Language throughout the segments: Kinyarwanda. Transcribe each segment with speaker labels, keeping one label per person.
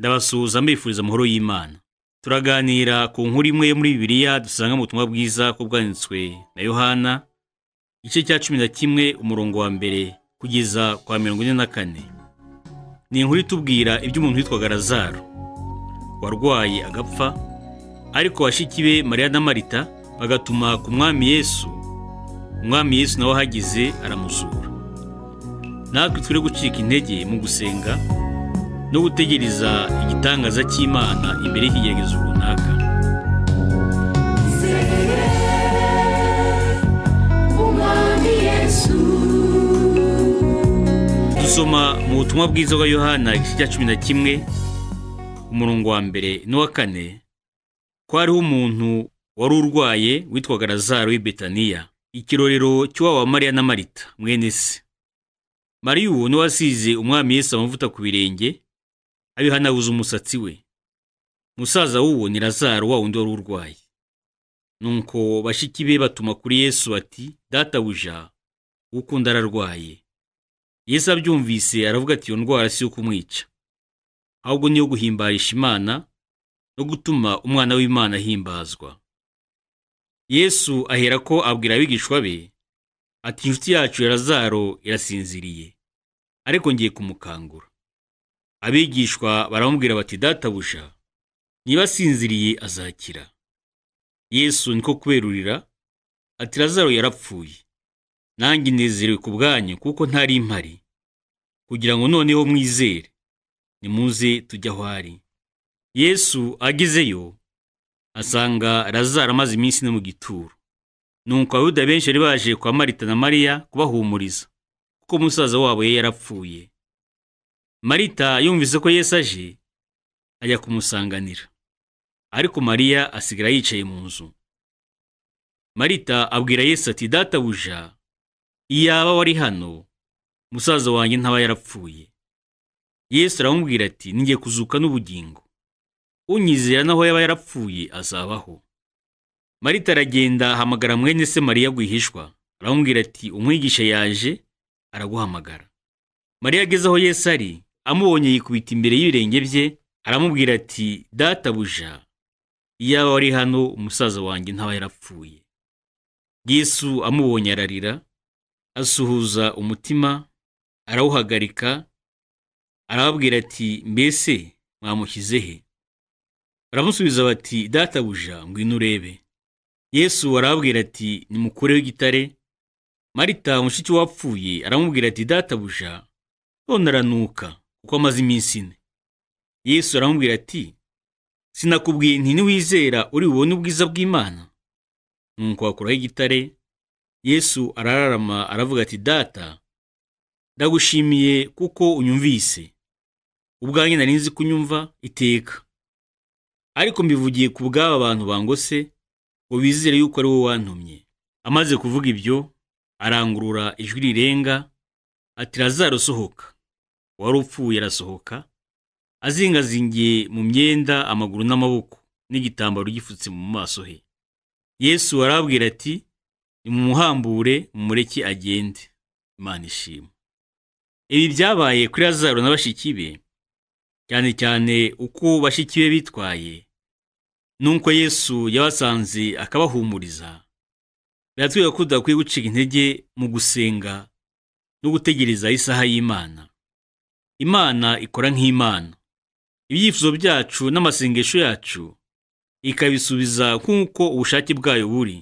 Speaker 1: ndabasuhuza mbifuriza amahoro y'imana turaganira ku nkuru imwe yo muri bibiliya dusanga mu butumwa bwiza ko bwanditswe na yohana igice cya cumi na kimwe umurongo wa mbere kugeza kwa mirongo ine na kane ni inkuru itubwira iby'umuntu witwaga razaro warwaye agapfa ariko bashiki be mariya na marita bagatuma ku mwami yesu umwami yesu nawe ahageze aramusura natwe twere gucika intege mu gusenga no gutegereza igitangaza cy'imana imbere y'ikigeragezo runaka dusoma mu butumwa bwiza bwa yohana igice cya cumi na kimwe umurongo wa mbere n'uwa kane ko hariho umuntu wari urwaye witwaga razaro w'i betaniya ikirorero cy'uwawa mariya na marita mwene se mariya ubu niwe wasize umwami Yesu amavuta ku birenge abihanaguza umusatsi we musaza w'uwo ni lazaro wa wundi wari urwaye nuko bashiki be batuma kuri yesu bati databuja ukunda ararwaye yesu abyumvise aravuga ati iyo ndwara si yo kumwica ahubwo niyo guhimbarisha imana no gutuma umwana w'imana ahimbazwa yesu ahera ko abwira abigishwa be ati inshuti yacu ya lazaro irasinziriye ariko ngiye kumukangura abigishwa baramubwira bati databuja niba asinziriye azakira yesu niko kuberurira ati lazaro yarapfuye nanjye nezerewe ku bwanyu kuko ntari mpari kugira ngo noneho mwizere nimuze tujya aho ari yesu agezeyo asanga lazaro amaze iminsi no mu gituro nuko abayuda benshi bari baje kwa marita na mariya kubahumuriza kuko musaza wabo yari yarapfuye marita yumvise ko yesu aje ajya kumusanganira ariko mariya asigara yicaye mu nzu marita abwira yesu ati databuja iyaba wari hano musaza wanjye ntaba yarapfuye yesu aramubwira ati ninjye kuzuka n'ubugingo unyizera naho yaba yarapfuye azabaho marita aragenda ahamagara mwene se mariya rwihishwa aramubwira ati umwigisha yaje araguhamagara mariya ageze aho yesu ari amubonye yikubita imbere y'ibirenge bye aramubwira ati databuja iyaba wari hano umusaza wanjye ntaba yarapfuye yesu amubonye ararira asuhuza umutima arawuhagarika arababwira ati mbese mwamushyize he baramusubiza bati databuja ngwino urebe yesu arababwira ati nimukureho igitare marita mushiki wapfuye aramubwira ati databuja none aranuka kuko amaze iminsi ine yesu aramubwira ati sinakubwiye nti niwizera uri bubone ubwiza bw'imana nuko bakuraho igitare yesu arararama aravuga ati data ndagushimiye kuko unyumvise ubwanjye nari nzi kunyumva iteka ariko mbivugiye ku bw'aba bantu bangose ngo bizere yuko ari wowe wantumye amaze kuvuga ibyo arangurura ijwi rirenga ati razaro sohoka wari upfuye arasohoka azingazingiye mu myenda amaguru n'amaboko n'igitambaro gifutse mu maso he yesu arabwira ati nimumuhambure mumureke agende imana ishima ibi byabaye kuri azaro nabashiki be cyane cyane uko bashiki be bitwaye n'uko yesu yabasanze akabahumuriza biratwereka ko tudakwiye gucika intege mu gusenga no gutegereza isaha y'imana imana ikora nk'imana ibyifuzo byacu n'amasengesho yacu ikabisubiza nk'uko ubushake bwayo buri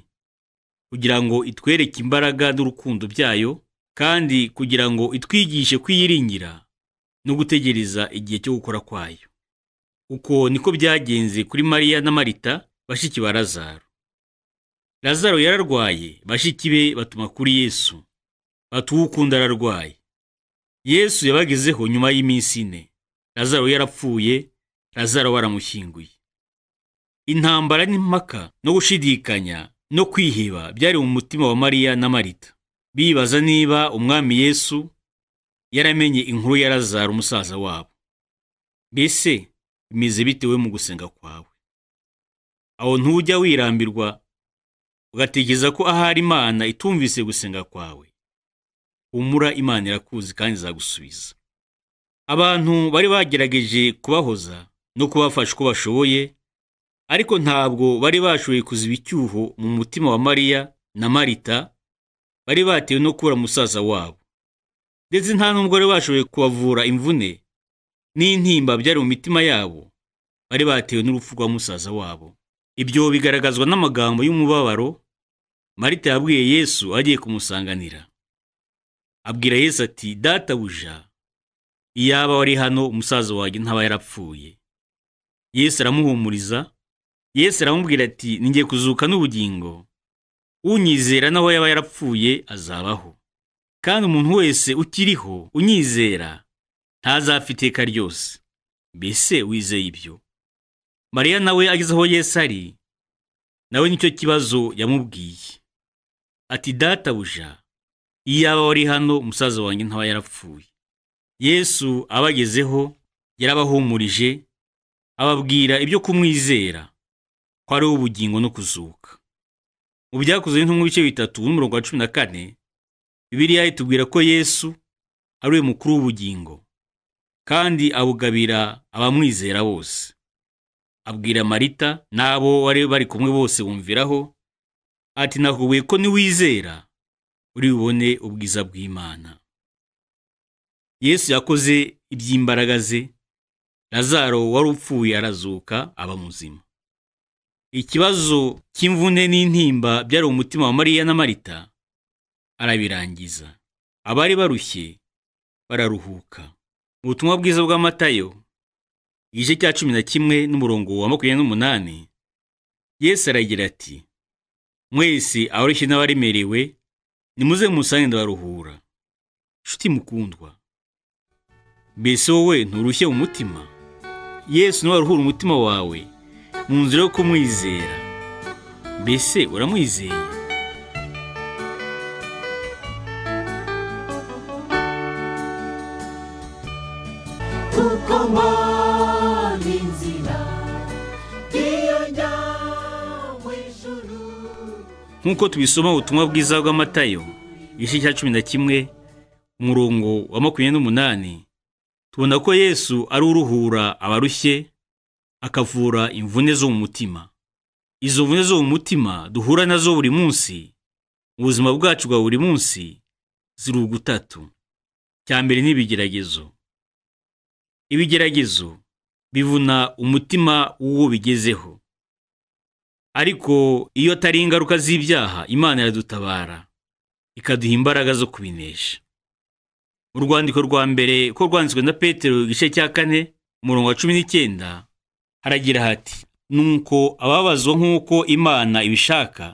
Speaker 1: kugira ngo itwereke imbaraga n'urukundo byayo kandi kugira ngo itwigishe kuyiringira no gutegereza igihe cyo gukora kwayo uko niko byagenze kuri mariya na marita bashiki ba lazaro lazaro yararwaye bashiki be batuma kuri yesu bati uwo ararwaye yesu yabagezeho nyuma y'iminsi ine lazaro yarapfuye lazaro baramushyinguye intambara n'impaka no gushidikanya no kwiheba byari mu mutima wa mariya na marita bibaza niba umwami yesu yaramenye inkuru ya lazaro umusaza wabo mbese bimeze bitewe mu gusenga kwawe aho ntujya wirambirwa ugatekereza ko ahari imana itumvise gusenga kwawe umura imana irakuzi kandi izagusubiza abantu bari bagerageje kubahoza no kubafasha uko bashoboye ariko ntabwo bari bashoboye kuziba icyuho mu mutima wa mariya na marita bari batewe no kubura musaza wabo ndetse nta n'ubwo bari bashoboye kubavura imvune n'intimba byari mu mitima yabo bari batewe n'urupfu rwa musaza wabo ibyo bigaragazwa n'amagambo y'umubabaro marita yabwiye yesu agiye kumusanganira abwira yesu ati databuja iyaba wari hano umusaza wanjye ntaba yarapfuye yesu aramuhumuriza yesu aramubwira ati ngiye kuzuka n'ubugingo unyizera n'aho yaba yarapfuye azabaho kandi umuntu wese ukiriho unyizera ntazafite iteka ryose mbese wizeye ibyo mariya nawe ageze aho yesu ari nawe nicyo kibazo yamubwiye ati databuja iyo wari hano umusaza wanjye ntaba yarapfuye yesu abagezeho yarabahumurije ababwira ibyo kumwizera ko ari ubugingo no kuzuka mu byakuze nko mu bice bitatu n'umurongo wa cumi na kane bibiliya itubwira ko yesu ari we mukuru w'ubugingo kandi abugabira abamwizera bose abwira marita n'abo bari bari kumwe bose bumviraho ati nahubuye ko niwizera uri bubone ubwiza bw'imana yesu yakoze iby'imbaraga ze lazaro wari upfuye arazuka aba muzima ikibazo cy'imvune n'intimba byari umutima wa mariya na marita arabirangiza abari barushye bararuhuka mu butumwa bwiza bwa matayo igice cya cumi na kimwe n'umurongo wa makumyabiri n'umunani yesu aragira ati mwese abarushye n'abaremerewe nimuze musange ndabaruhura nshuti mukundwa mbese wowe nturushye mu mutima yesu niwe waruhura umutima wawe mu nzira yo kumwizera mbese uramwizeye nk'uko tubisoma ubutumwa bwiza bw'amatayo igice cya cumi na kimwe umurongo wa makumyabiri n'umunani tubona ko yesu ari uruhura abarushye akavura imvune zo mu mutima izo mvune zo mu mutima duhura nazo buri munsi mu buzima bwacu bwa buri munsi ziri ugutatu cya mbere ni ibigeragezo ibigeragezo bivuna umutima w'uwo bigezeho ariko iyo atari ingaruka z'ibyaha imana iradutabara ikaduha imbaraga zo kubinesha urwandiko rwa mbere ko rwanditswe na petero igice cya kane umurongo wa cumi n'icyenda haragira hati nuko ababazwa nk'uko imana ibishaka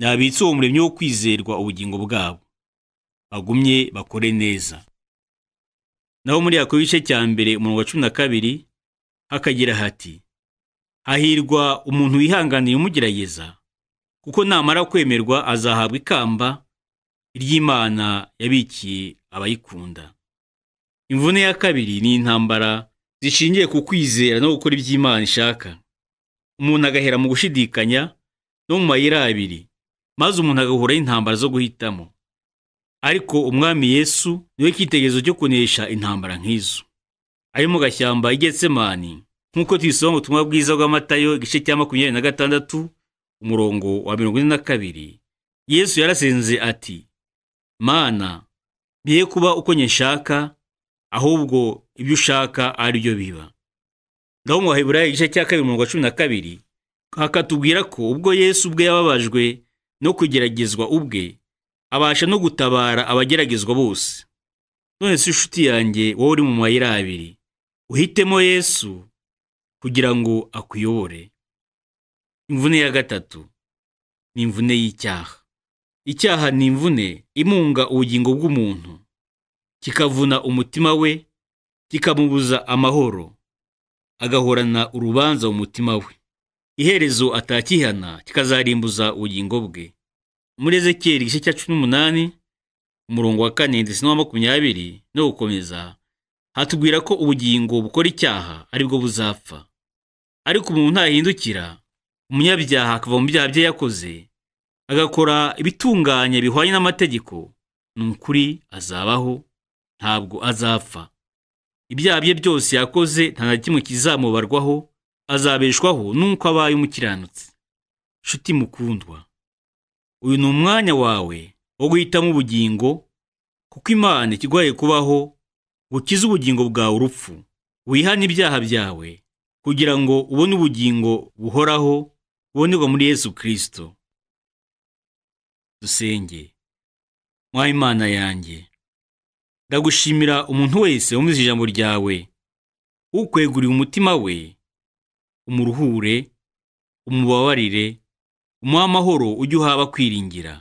Speaker 1: nabitse uwo muremyi wo kwizerwa ubugingo bwabo bagumye bakore neza naho muri yako gice cya mbere umurongo wa cumi na kabiri hakagira hati hahirwa umuntu wihanganiye umugerageza kuko namara kwemerwa azahabwa ikamba ry'imana yabikiye abayikunda imvune ya kabiri ni intambara zishingiye ku kwizera no gukora iby'imana ishaka umuntu agahera mu gushidikanya no mu mayira abiri maze umuntu agahuraho intambara zo guhitamo ariko umwami yesu niwe cyitegerezo cyo kunesha intambara nk'izo ari mu gashyamba y'igetse mani nk'uko tubisoma mu butumwa bwiza bw'amatayo igice cya makumyabiri na gatandatu umurongo wa mirongo ine na kabiri yesu yarasenze ati mana biye kuba uko nshaka ahubwo ibyo ushaka ari byo biba ngaho mu baheburayo igice cya kabiri umurongo wa cumi na kabiri hakatubwira ko ubwo yesu ubwe yababajwe no kugeragezwa ubwe abasha no gutabara abageragezwa bose none si inshuti yanjye wowe uri mu mayira abiri uhitemo yesu kugira ngo akuyobore imvune ya gatatu ni imvune y'icyaha icyaha ni imvune imunga ubugingo bw'umuntu kikavuna umutima we kikamubuza amahoro agahorana urubanza mu mutima we iherezo atakihana kikazarimbuza ubugingo bwe muri ezekiyeli igice cya cumi n'umunani umurongo wa kane ndetse n'uwa makumyabiri no gukomeza hatubwira ko ubugingo bukora icyaha bwo buzapfa ariko umuntu ntahindukira umunyabyaha akava mu byaha bye yakoze agakora ibitunganye bihwanye n'amategeko ni ukuri azabaho ntabwo azapfa ibyaha bye byose yakoze nta na kimwe kizamubarwaho azabeshwaho n'uko abaye umukiranutsi nshuti mukundwa uyu ni umwanya wawe wo guhitamo ubugingo kuko imana ikiguhaye kubaho gukiza ubugingo bwawe urupfu wihane ibyaha byawe kugira ngo ubone ubugingo buhoraho bubonerwa muri yesu kirisito dusenge mwawe imana yanjye ndagushimira umuntu wese wumvise ijambo ryawe ukweguriye umutima we umuruhure umubabarire umuha amahoro ujye uhaba kwiringira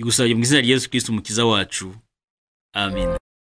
Speaker 1: igusabye mu izina rya yesu kirisito umukiza wacu amen